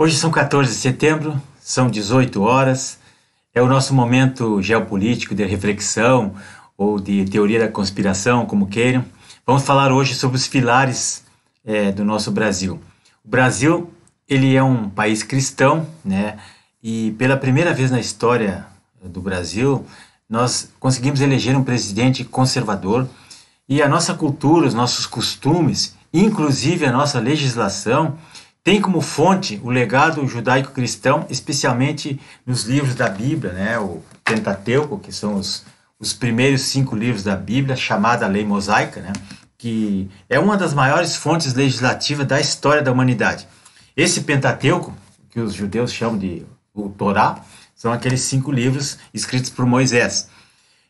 Hoje são 14 de setembro, são 18 horas. É o nosso momento geopolítico de reflexão ou de teoria da conspiração, como queiram. Vamos falar hoje sobre os pilares é, do nosso Brasil. O Brasil ele é um país cristão, né? E pela primeira vez na história do Brasil, nós conseguimos eleger um presidente conservador e a nossa cultura, os nossos costumes, inclusive a nossa legislação, tem como fonte o legado judaico-cristão, especialmente nos livros da Bíblia, né? o Pentateuco, que são os, os primeiros cinco livros da Bíblia, chamada Lei Mosaica, né? que é uma das maiores fontes legislativas da história da humanidade. Esse Pentateuco, que os judeus chamam de o Torá, são aqueles cinco livros escritos por Moisés.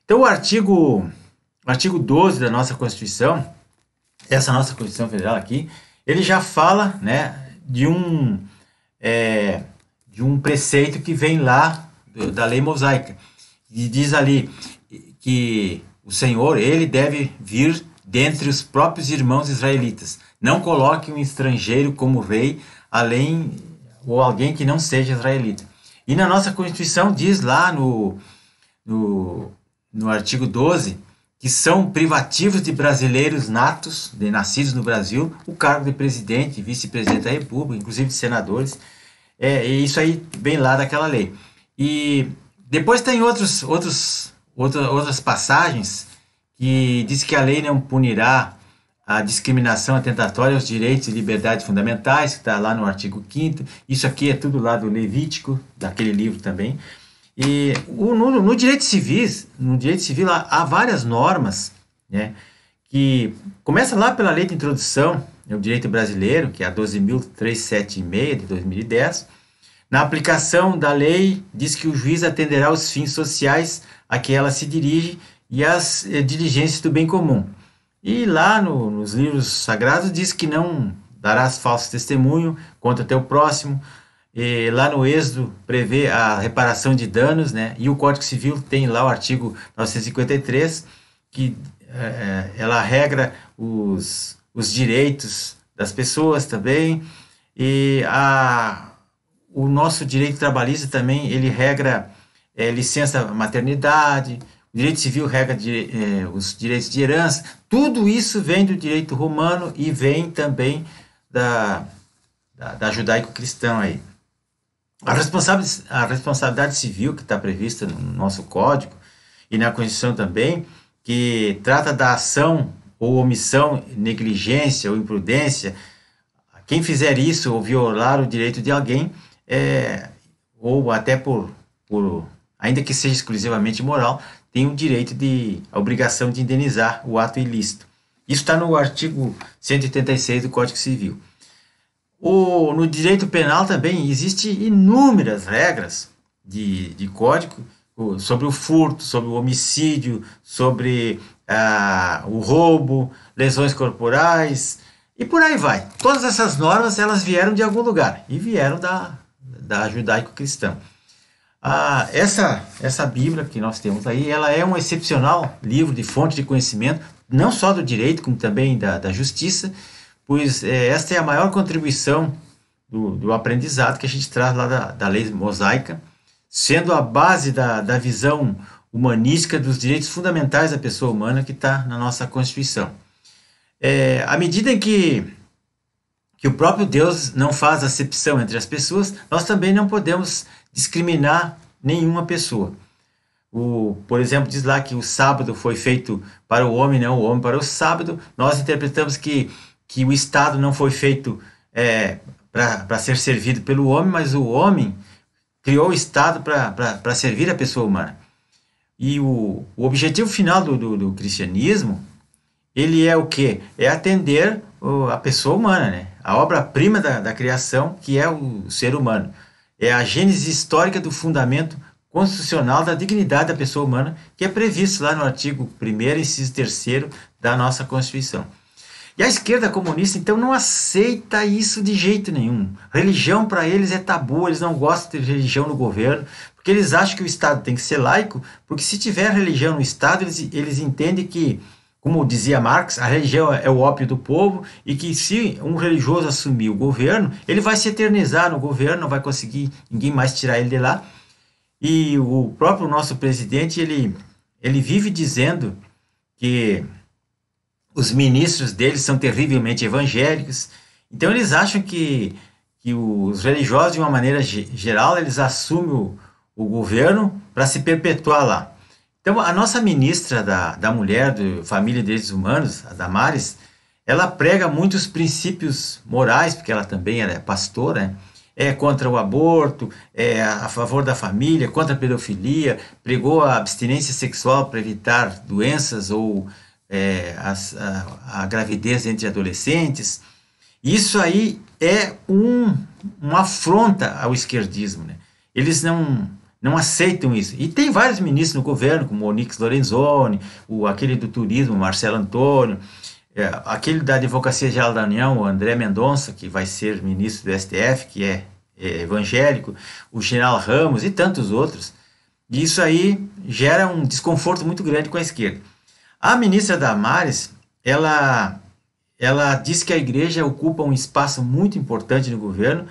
Então, o artigo, o artigo 12 da nossa Constituição, essa nossa Constituição Federal aqui, ele já fala, né, de um é, de um preceito que vem lá da lei mosaica e diz ali que o Senhor ele deve vir dentre os próprios irmãos israelitas não coloque um estrangeiro como rei além ou alguém que não seja israelita e na nossa constituição diz lá no no, no artigo 12 que são privativos de brasileiros natos, de nascidos no Brasil, o cargo de presidente, vice-presidente da República, inclusive de senadores. É, isso aí bem lá daquela lei. E depois tem outros, outros, outra, outras passagens que diz que a lei não punirá a discriminação atentatória aos direitos e liberdades fundamentais, que está lá no artigo 5 Isso aqui é tudo lá do Levítico, daquele livro também. E o, no, no, direito civil no direito civil há, há várias normas, né? Que começa lá pela lei de introdução o direito brasileiro, que é a 12.376 de 2010. Na aplicação da lei, diz que o juiz atenderá os fins sociais a que ela se dirige e as eh, diligências do bem comum. E lá no, nos livros sagrados diz que não darás falso testemunho contra teu próximo, e lá no Êxodo prevê a reparação de danos, né? E o Código Civil tem lá o artigo 953, que é, é, ela regra os, os direitos das pessoas também. E a, o nosso direito trabalhista também, ele regra é, licença maternidade, o direito civil regra de, é, os direitos de herança. Tudo isso vem do direito romano e vem também da, da, da judaico-cristão aí. A responsabilidade, a responsabilidade civil que está prevista no nosso código e na Constituição também, que trata da ação ou omissão, negligência ou imprudência, quem fizer isso ou violar o direito de alguém, é, ou até por, por, ainda que seja exclusivamente moral, tem o direito de, a obrigação de indenizar o ato ilícito. Isso está no artigo 186 do Código Civil. O, no direito penal também existem inúmeras regras de, de código sobre o furto, sobre o homicídio, sobre ah, o roubo, lesões corporais e por aí vai. Todas essas normas elas vieram de algum lugar e vieram da, da judaico-cristã. Ah, essa, essa Bíblia que nós temos aí, ela é um excepcional livro de fonte de conhecimento, não só do direito, como também da, da justiça, pois é, esta é a maior contribuição do, do, aprendizado que a gente traz lá da, da lei mosaica, sendo a base da, da visão humanística dos direitos fundamentais da pessoa humana que está na nossa Constituição. É, à medida em que, que o próprio Deus não faz acepção entre as pessoas, nós também não podemos discriminar nenhuma pessoa. O, por exemplo, diz lá que o sábado foi feito para o homem, não o homem para o sábado. Nós interpretamos que que o Estado não foi feito é, para ser servido pelo homem, mas o homem criou o Estado para servir a pessoa humana. E o, o objetivo final do, do, do, cristianismo, ele é o quê? É atender o, a pessoa humana, né? a obra-prima da, da criação, que é o ser humano. É a gênese histórica do fundamento constitucional da dignidade da pessoa humana, que é previsto lá no artigo 1 inciso 3 da nossa Constituição. E a esquerda comunista, então, não aceita isso de jeito nenhum. Religião para eles é tabu, eles não gostam de religião no governo, porque eles acham que o Estado tem que ser laico, porque se tiver religião no Estado, eles, eles entendem que, como dizia Marx, a religião é, é o ópio do povo e que se um religioso assumir o governo, ele vai se eternizar no governo, não vai conseguir ninguém mais tirar ele de lá. E o próprio nosso presidente, ele, ele vive dizendo que os ministros deles são terrivelmente evangélicos. Então eles acham que, que os religiosos, de uma maneira geral, eles assumem o, o governo para se perpetuar lá. Então a nossa ministra da, da Mulher, do Família e Direitos Humanos, a Damares, ela prega muitos princípios morais, porque ela também ela é pastora, né? é contra o aborto, é a favor da família, contra a pedofilia, pregou a abstinência sexual para evitar doenças ou é, as, a, a, gravidez entre adolescentes. Isso aí é um, uma afronta ao esquerdismo. Né? Eles não, não aceitam isso. E tem vários ministros no governo, como o Onix Lorenzoni, o, aquele do turismo, Marcelo Antônio, é, aquele da Advocacia Geral da União, o André Mendonça, que vai ser ministro do STF, que é, é evangélico, o general Ramos e tantos outros. isso aí gera um desconforto muito grande com a esquerda. A ministra Damares, ela, ela diz que a igreja ocupa um espaço muito importante no governo,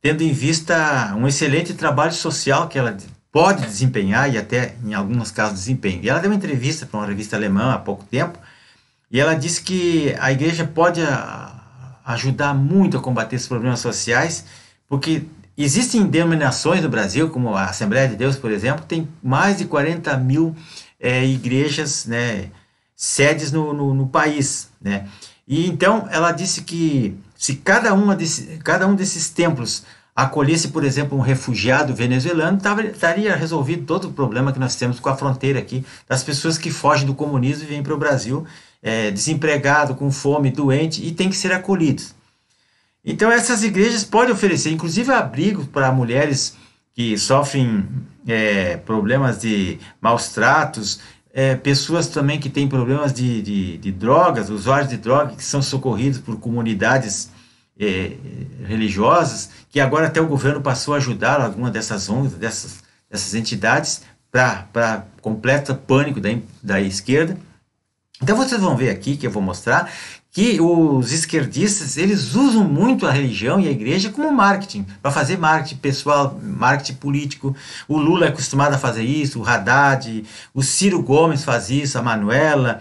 tendo em vista um excelente trabalho social que ela pode desempenhar e até, em alguns casos, desempenha. E ela deu uma entrevista para uma revista alemã há pouco tempo e ela disse que a igreja pode ajudar muito a combater esses problemas sociais, porque existem denominações no Brasil, como a Assembleia de Deus, por exemplo, tem mais de 40 mil é, igrejas, né, sedes no, no, no país, né? E então ela disse que se cada, uma desse, cada um desses templos acolhesse, por exemplo, um refugiado venezuelano, tava, estaria resolvido todo o problema que nós temos com a fronteira aqui, das pessoas que fogem do comunismo e vêm para o Brasil é, desempregado, com fome, doente e tem que ser acolhidos. Então essas igrejas podem oferecer, inclusive, abrigo para mulheres que sofrem é, problemas de maus tratos, é, pessoas também que têm problemas de, de, de, drogas, usuários de drogas, que são socorridos por comunidades é, religiosas, que agora até o governo passou a ajudar alguma dessas ONGs, dessas, dessas entidades, para completo pânico da, da esquerda então vocês vão ver aqui que eu vou mostrar que os esquerdistas eles usam muito a religião e a igreja como marketing para fazer marketing pessoal, marketing político. O Lula é acostumado a fazer isso, o Haddad, o Ciro Gomes faz isso, a Manuela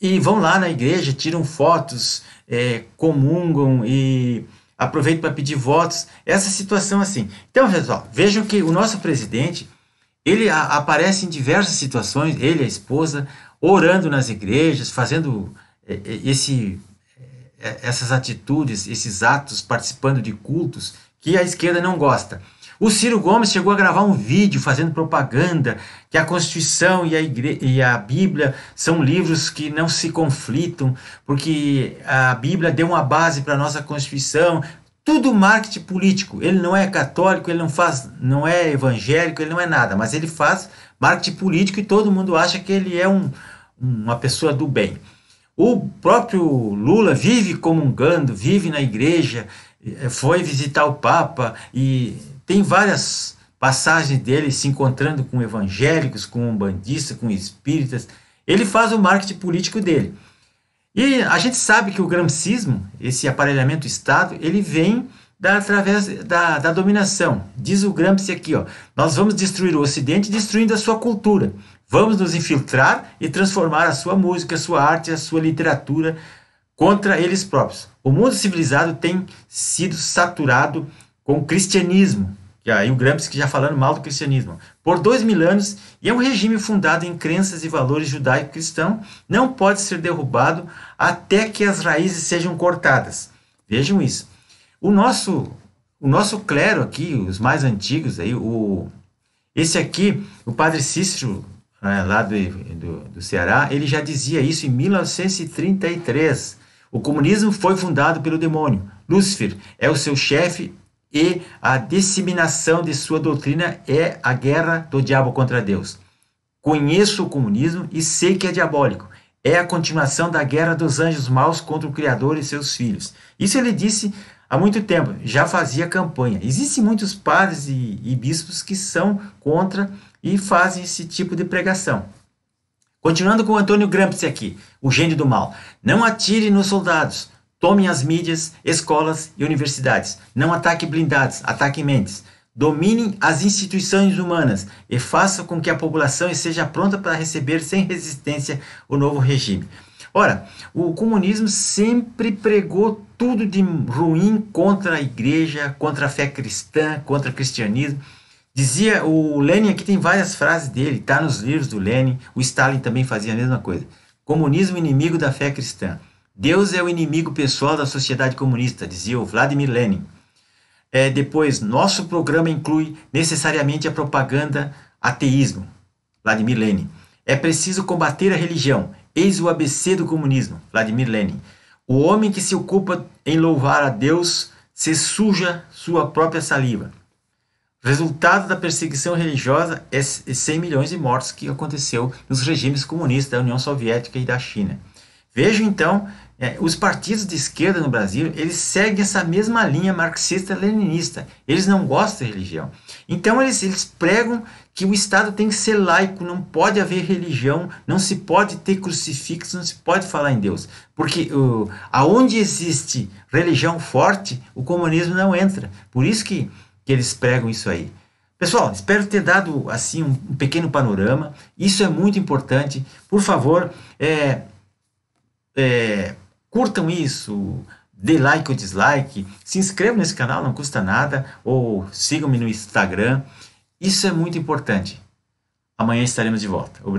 e vão lá na igreja, tiram fotos, é, comungam e aproveitam para pedir votos. Essa situação é assim. Então pessoal, vejam que o nosso presidente ele aparece em diversas situações, ele a esposa orando nas igrejas, fazendo eh, eh, esse, eh, essas atitudes, esses atos, participando de cultos que a esquerda não gosta. O Ciro Gomes chegou a gravar um vídeo fazendo propaganda que a Constituição e a, Igre e a Bíblia são livros que não se conflitam, porque a Bíblia deu uma base para a nossa Constituição, tudo marketing político. Ele não é católico, ele não faz, não é evangélico, ele não é nada, mas ele faz marketing político e todo mundo acha que ele é um, uma pessoa do bem. O próprio Lula vive comungando, vive na igreja, eh, foi visitar o Papa e tem várias passagens dele se encontrando com evangélicos, com umbandistas, com espíritas. Ele faz o marketing político dele. E a gente sabe que o gramscismo, esse aparelhamento Estado, ele vem da, através da, da dominação. Diz o Gramsci aqui, ó, nós vamos destruir o Ocidente destruindo a sua cultura. Vamos nos infiltrar e transformar a sua música, a sua arte, a sua literatura contra eles próprios. O mundo civilizado tem sido saturado com cristianismo, que aí o Gramsci já falando mal do cristianismo, por dois mil anos, e é um regime fundado em crenças e valores judaico-cristão, não pode ser derrubado até que as raízes sejam cortadas. Vejam isso. O nosso, o nosso clero aqui, os mais antigos, aí, o, esse aqui, o padre Cícero, né, lá do, do, do Ceará, ele já dizia isso em 1933. O comunismo foi fundado pelo demônio. Lúcifer é o seu chefe e a disseminação de sua doutrina é a guerra do diabo contra Deus. Conheço o comunismo e sei que é diabólico. É a continuação da guerra dos anjos maus contra o Criador e seus filhos. Isso ele disse há muito tempo, já fazia campanha. Existem muitos padres e, e bispos que são contra e fazem esse tipo de pregação. Continuando com Antônio Gramsci aqui, o gênio do mal. Não atire nos soldados, Tomem as mídias, escolas e universidades. Não ataque blindados, ataque mentes. Dominem as instituições humanas e façam com que a população esteja pronta para receber sem resistência o novo regime. Ora, o comunismo sempre pregou tudo de ruim contra a igreja, contra a fé cristã, contra o cristianismo. Dizia o Lenin, aqui tem várias frases dele, está nos livros do Lenin, o Stalin também fazia a mesma coisa. Comunismo inimigo da fé cristã. Deus é o inimigo pessoal da sociedade comunista, dizia o Vladimir Lenin. É, depois, nosso programa inclui necessariamente a propaganda ateísmo, Vladimir Lenin. É preciso combater a religião, eis o ABC do comunismo, Vladimir Lenin. O homem que se ocupa em louvar a Deus se suja sua própria saliva. Resultado da perseguição religiosa é 100 é milhões de mortos que aconteceu nos regimes comunistas da União Soviética e da China. Vejo então é, os partidos de esquerda no Brasil, eles seguem essa mesma linha marxista-leninista. Eles não gostam de religião. Então, eles, eles pregam que o Estado tem que ser laico, não pode haver religião, não se pode ter crucifixo, não se pode falar em Deus. Porque uh, aonde existe religião forte, o comunismo não entra. Por isso que, que eles pregam isso aí. Pessoal, espero ter dado assim um, um pequeno panorama. Isso é muito importante. Por favor, é, é Curtam isso, dê like ou dislike, se inscrevam nesse canal, não custa nada, ou sigam-me no Instagram. Isso é muito importante. Amanhã estaremos de volta. Obrigado.